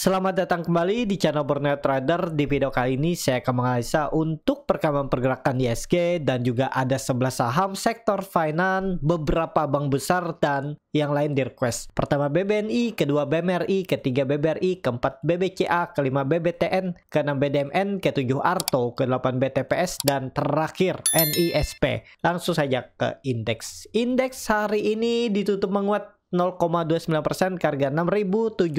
Selamat datang kembali di channel Borneo Trader. Di video kali ini saya akan menganalisa untuk perkembangan pergerakan ISG dan juga ada 11 saham sektor finance, beberapa bank besar dan yang lain di request. Pertama BBNI, kedua BMRI, ketiga BBRI, keempat BBCA, kelima BBTN, keenam BDMN, ketujuh Arto, kedelapan BTPS dan terakhir NISP. Langsung saja ke indeks. Indeks hari ini ditutup menguat 0,29% ke harga 6.736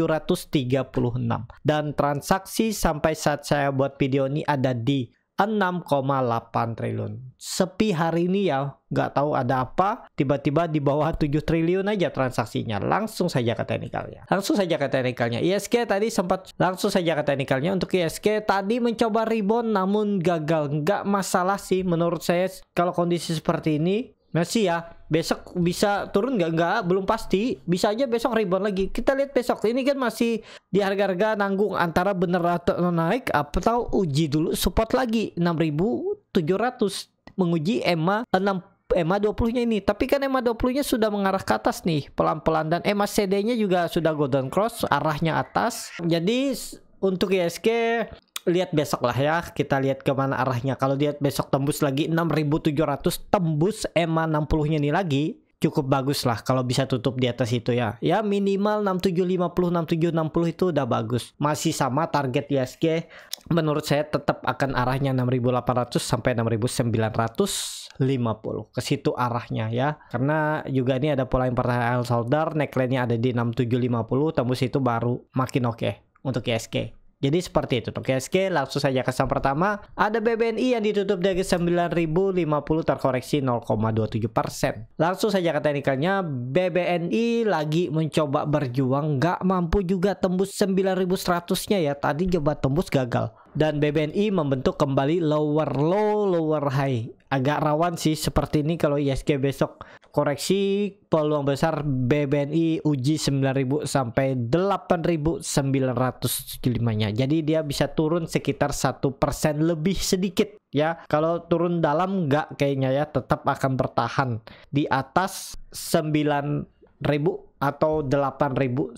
dan transaksi sampai saat saya buat video ini ada di 6,8 triliun. Sepi hari ini ya, nggak tahu ada apa, tiba-tiba di bawah 7 triliun aja transaksinya. Langsung saja ke teknikalnya. Langsung saja ke teknikalnya. ISG tadi sempat langsung saja ke teknikalnya. Untuk ISG tadi mencoba rebound namun gagal. Nggak masalah sih menurut saya kalau kondisi seperti ini masih ya besok bisa turun nggak nggak belum pasti bisa aja besok rebound lagi kita lihat besok ini kan masih di harga-harga nanggung antara bener atau naik Apa atau uji dulu support lagi 6700 menguji EMA 6 EMA 20 nya ini tapi kan EMA 20 nya sudah mengarah ke atas nih pelan-pelan dan EMA CD nya juga sudah golden cross arahnya atas jadi untuk ISG lihat besok lah ya kita lihat kemana arahnya kalau dia besok tembus lagi 6700 tembus EMA 60 nya ini lagi cukup bagus lah kalau bisa tutup di atas itu ya ya minimal 6750 6760 itu udah bagus masih sama target ISG menurut saya tetap akan arahnya 6800 sampai 6950 ke situ arahnya ya karena juga ini ada pola yang imperial solder neckline-nya ada di 6750 tembus itu baru makin oke okay untuk ISG jadi seperti itu untuk ISG langsung saja ke saham pertama ada BBNI yang ditutup dari 9050 terkoreksi 0,27%. Langsung saja ke teknikalnya BBNI lagi mencoba berjuang nggak mampu juga tembus 9100 nya ya tadi coba tembus gagal dan BBNI membentuk kembali lower low lower high agak rawan sih seperti ini kalau ISG besok koreksi peluang besar BBNI uji 9000 sampai 8905 nya jadi dia bisa turun sekitar satu persen lebih sedikit ya kalau turun dalam nggak kayaknya ya tetap akan bertahan di atas 9000 atau 8900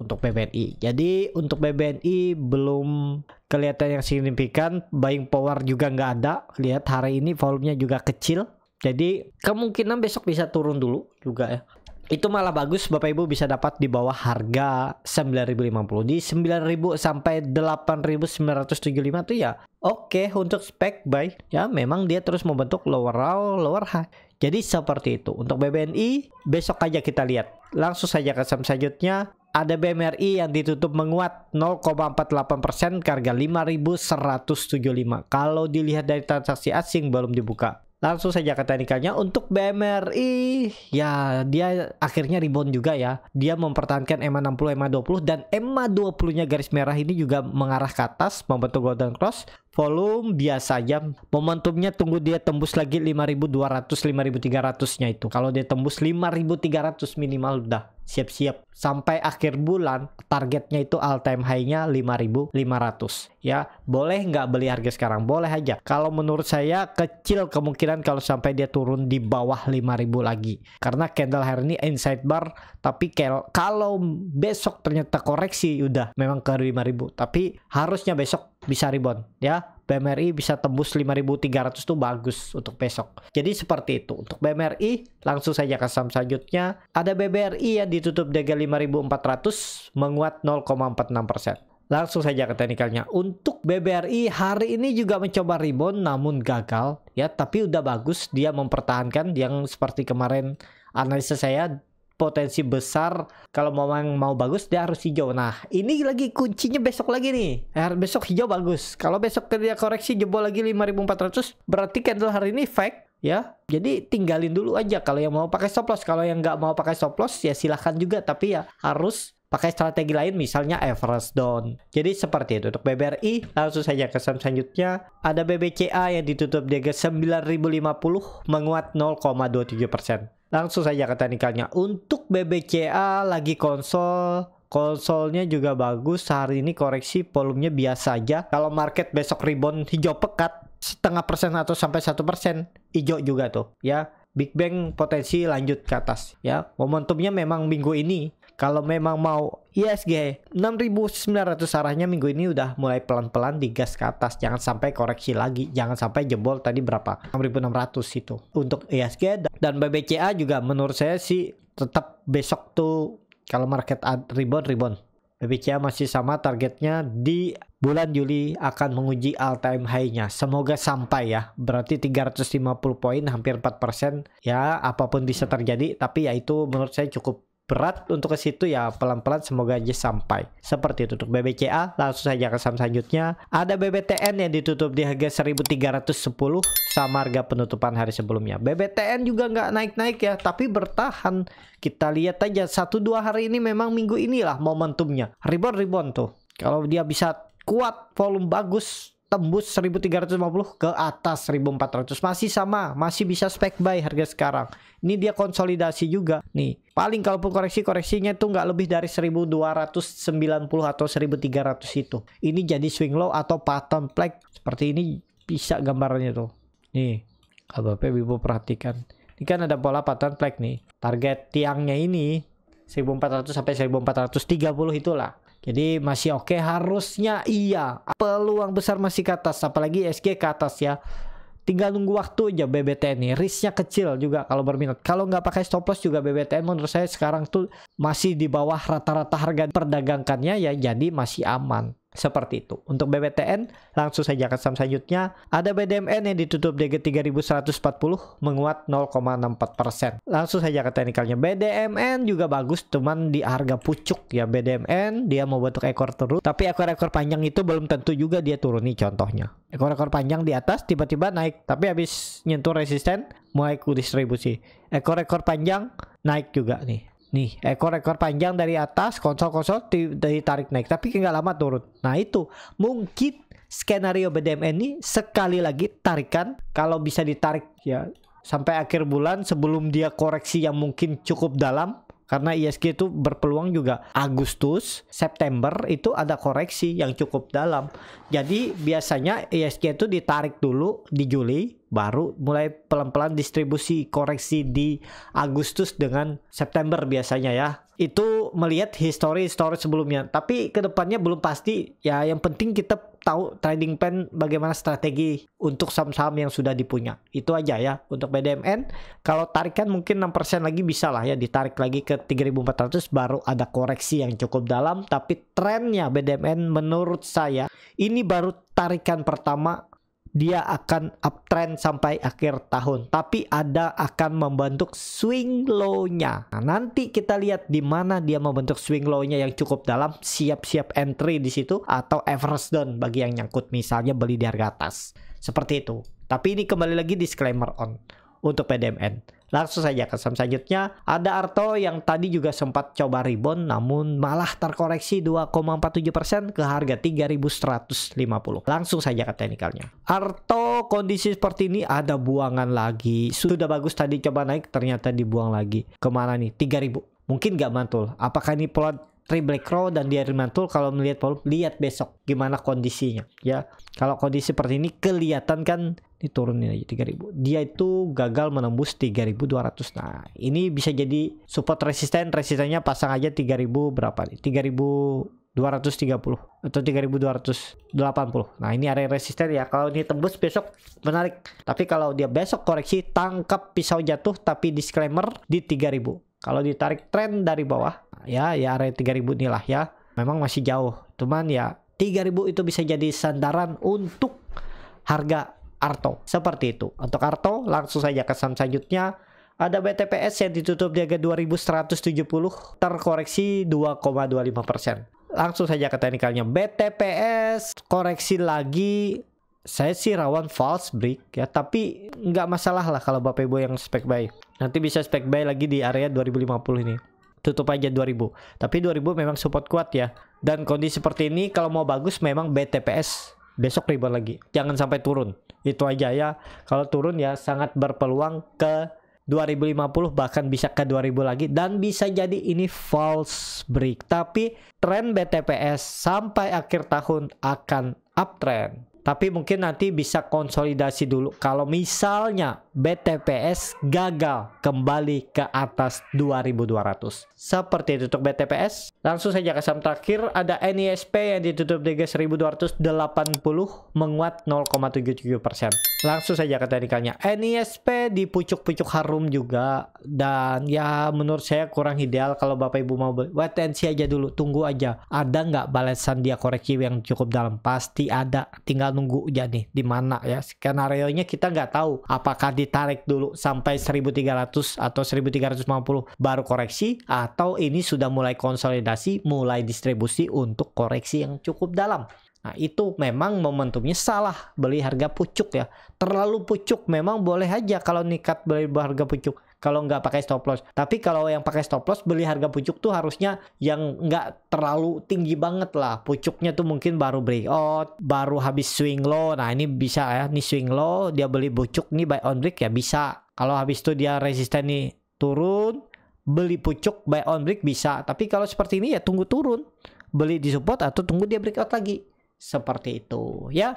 untuk BBNI. Jadi untuk BBNI belum kelihatan yang signifikan, buying power juga nggak ada. Lihat hari ini volumenya juga kecil jadi kemungkinan besok bisa turun dulu juga ya. Itu malah bagus Bapak Ibu bisa dapat di bawah harga 9050 di 9000 sampai 8975 itu ya. Oke, okay, untuk spek buy ya memang dia terus membentuk lower low, lower high. Jadi seperti itu. Untuk BBNI besok aja kita lihat. Langsung saja ke saham selanjutnya ada BMRI yang ditutup menguat 0,48% persen harga 5.175. Kalau dilihat dari transaksi asing belum dibuka. Langsung saja ke teknikalnya untuk BMRI ya dia akhirnya rebound juga ya. Dia mempertahankan EMA 60, EMA 20 dan EMA 20-nya garis merah ini juga mengarah ke atas membentuk golden cross. Volume biasa aja. Momentumnya tunggu dia tembus lagi 5200 5300-nya itu. Kalau dia tembus 5300 minimal udah siap-siap sampai akhir bulan targetnya itu all time high-nya 5500 ya boleh nggak beli harga sekarang boleh aja kalau menurut saya kecil kemungkinan kalau sampai dia turun di bawah 5000 lagi karena candle hari ini inside bar tapi kalau besok ternyata koreksi udah memang ke 5000 tapi harusnya besok bisa rebound ya. BMRI bisa tembus 5300 tuh bagus untuk besok. Jadi seperti itu. Untuk BMRI langsung saja ke saham selanjutnya. Ada BBRI yang ditutup dega 5400 menguat 0,46%. Langsung saja ke teknikalnya. Untuk BBRI hari ini juga mencoba rebound namun gagal ya, tapi udah bagus dia mempertahankan yang seperti kemarin analisa saya potensi besar kalau memang mau bagus dia harus hijau. Nah, ini lagi kuncinya besok lagi nih. Nah, besok hijau bagus. Kalau besok dia koreksi jebol lagi 5400 berarti candle hari ini fake ya. Jadi tinggalin dulu aja kalau yang mau pakai stop loss. Kalau yang nggak mau pakai stop loss ya silahkan juga tapi ya harus pakai strategi lain misalnya Everest down. Jadi seperti itu untuk BBRI langsung saja ke saham selanjutnya ada BBCA yang ditutup di 9050 menguat 0,27%. Langsung saja ke teknikalnya. Untuk BBCA lagi konsol Konsolnya juga bagus. Hari ini koreksi volumenya biasa aja. Kalau market besok rebound hijau pekat setengah persen atau sampai satu persen hijau juga tuh ya. Big Bang potensi lanjut ke atas ya. Momentumnya memang minggu ini kalau memang mau ISG e 6900 arahnya minggu ini udah mulai pelan-pelan digas ke atas. Jangan sampai koreksi lagi. Jangan sampai jebol tadi berapa? 6600 itu. Untuk ISG e dan BBCA juga menurut saya sih tetap besok tuh kalau market rebound rebound BBCA masih sama targetnya di bulan Juli akan menguji all time high-nya. Semoga sampai ya. Berarti 350 poin hampir 4%. Ya, apapun bisa terjadi tapi ya itu menurut saya cukup berat untuk ke situ ya pelan-pelan semoga aja sampai. Seperti itu untuk BBCA. Langsung saja ke saham selanjutnya. Ada BBTN yang ditutup di harga 1310 sama harga penutupan hari sebelumnya. BBTN juga nggak naik-naik ya, tapi bertahan. Kita lihat aja satu dua hari ini memang minggu inilah momentumnya. Rebound-rebound tuh. Kalau dia bisa kuat volume bagus tembus 1350 ke atas 1400 masih sama masih bisa spek buy harga sekarang ini dia konsolidasi juga nih paling kalaupun koreksi koreksinya tuh nggak lebih dari 1290 atau 1300 itu ini jadi swing low atau pattern flag seperti ini bisa gambarnya tuh nih KBP Wibo perhatikan ini kan ada pola pattern flag nih target tiangnya ini 1400 sampai 1430 itulah jadi masih oke okay. harusnya iya. Peluang besar masih ke atas apalagi SG ke atas ya. Tinggal nunggu waktu aja BBTN. ini. Risknya kecil juga kalau berminat. Kalau nggak pakai stop loss juga BBTN menurut saya sekarang tuh masih di bawah rata-rata harga perdagangkannya ya jadi masih aman. Seperti itu. Untuk BBTN, langsung saja ke saham selanjutnya. Ada BDMN yang ditutup DG 3140 menguat 0,64%. Langsung saja ke teknikalnya. BDMN juga bagus, cuman di harga pucuk ya. BDMN dia mau bentuk ekor terus. tapi ekor-ekor panjang itu belum tentu juga dia turun nih contohnya. Ekor-ekor panjang di atas tiba-tiba naik, tapi habis nyentuh resisten mulai ku distribusi. Ekor-ekor panjang naik juga nih. Nih, ekor-ekor panjang dari atas, konsol-konsol dari tarik naik, tapi nggak lama turun. Nah, itu mungkin skenario BDM ini sekali lagi tarikan kalau bisa ditarik ya sampai akhir bulan sebelum dia koreksi yang mungkin cukup dalam karena ISG e itu berpeluang juga Agustus, September itu ada koreksi yang cukup dalam. Jadi biasanya ISG e itu ditarik dulu di Juli, baru mulai pelan-pelan distribusi koreksi di Agustus dengan September biasanya ya itu melihat history story sebelumnya. Tapi kedepannya belum pasti. Ya yang penting kita tahu trading plan bagaimana strategi untuk saham-saham yang sudah dipunya. Itu aja ya untuk BDMN. Kalau tarikan mungkin 6% lagi bisa lah ya ditarik lagi ke 3400 baru ada koreksi yang cukup dalam. Tapi trennya BDMN menurut saya ini baru tarikan pertama dia akan uptrend sampai akhir tahun. Tapi ada akan membentuk swing low-nya. Nah, nanti kita lihat di mana dia membentuk swing low-nya yang cukup dalam, siap-siap entry di situ atau everest down bagi yang nyangkut misalnya beli di harga atas. Seperti itu. Tapi ini kembali lagi disclaimer on untuk PDMN. Langsung saja ke saham selanjutnya. Ada Arto yang tadi juga sempat coba rebound namun malah terkoreksi 2,47% ke harga 3150. Langsung saja ke teknikalnya. Arto kondisi seperti ini ada buangan lagi. Sudah bagus tadi coba naik ternyata dibuang lagi. Kemana nih? 3000. Mungkin nggak mantul. Apakah ini plot Ray row dan Diary Mantul kalau melihat Paul lihat besok gimana kondisinya ya kalau kondisi seperti ini kelihatan kan ini turunin aja 3000 dia itu gagal menembus 3200 nah ini bisa jadi support resisten resistennya pasang aja 3000 berapa nih 3000 230 atau 3280 nah ini area resisten ya kalau ini tembus besok menarik tapi kalau dia besok koreksi tangkap pisau jatuh tapi disclaimer di 3000 kalau ditarik tren dari bawah Nah, ya ya area 3000 inilah ya memang masih jauh cuman ya 3000 itu bisa jadi sandaran untuk harga Arto seperti itu untuk Arto langsung saja ke saham selanjutnya ada BTPS yang ditutup di harga 2170 terkoreksi 2,25%. Langsung saja ke teknikalnya. BTPS koreksi lagi saya sih rawan false break ya tapi nggak masalah lah kalau bapak ibu yang spek buy nanti bisa spek buy lagi di area 2050 ini tutup aja 2000 tapi 2000 memang support kuat ya dan kondisi seperti ini kalau mau bagus memang BTPS besok ribet lagi jangan sampai turun itu aja ya kalau turun ya sangat berpeluang ke 2050 bahkan bisa ke 2000 lagi dan bisa jadi ini false break tapi tren BTPS sampai akhir tahun akan uptrend tapi mungkin nanti bisa konsolidasi dulu. Kalau misalnya BTPS gagal kembali ke atas 2200. Seperti itu untuk BTPS. Langsung saja ke saham terakhir. Ada NISP yang ditutup di 1280 menguat 0,77% langsung saja ke teknikalnya NISP di pucuk-pucuk harum juga dan ya menurut saya kurang ideal kalau bapak ibu mau wait and see aja dulu tunggu aja ada nggak balasan dia koreksi yang cukup dalam pasti ada tinggal nunggu aja nih di mana ya skenario nya kita nggak tahu apakah ditarik dulu sampai 1300 atau 1350 baru koreksi atau ini sudah mulai konsolidasi mulai distribusi untuk koreksi yang cukup dalam Nah, itu memang momentumnya salah beli harga pucuk ya. Terlalu pucuk memang boleh aja kalau nikat beli harga pucuk kalau nggak pakai stop loss. Tapi kalau yang pakai stop loss beli harga pucuk tuh harusnya yang nggak terlalu tinggi banget lah. Pucuknya tuh mungkin baru breakout, baru habis swing low. Nah ini bisa ya, ini swing low dia beli pucuk nih buy on break ya bisa. Kalau habis itu dia resisten nih turun, beli pucuk buy on break bisa. Tapi kalau seperti ini ya tunggu turun, beli di support atau tunggu dia breakout lagi seperti itu ya.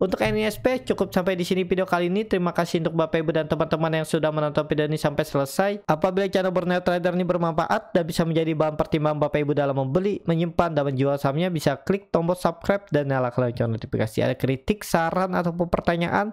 Untuk NISP cukup sampai di sini video kali ini. Terima kasih untuk Bapak Ibu dan teman-teman yang sudah menonton video ini sampai selesai. Apabila channel Borneo Trader ini bermanfaat dan bisa menjadi bahan pertimbangan Bapak Ibu dalam membeli, menyimpan, dan menjual sahamnya, bisa klik tombol subscribe dan nyalakan lonceng notifikasi. Ada kritik, saran, ataupun pertanyaan,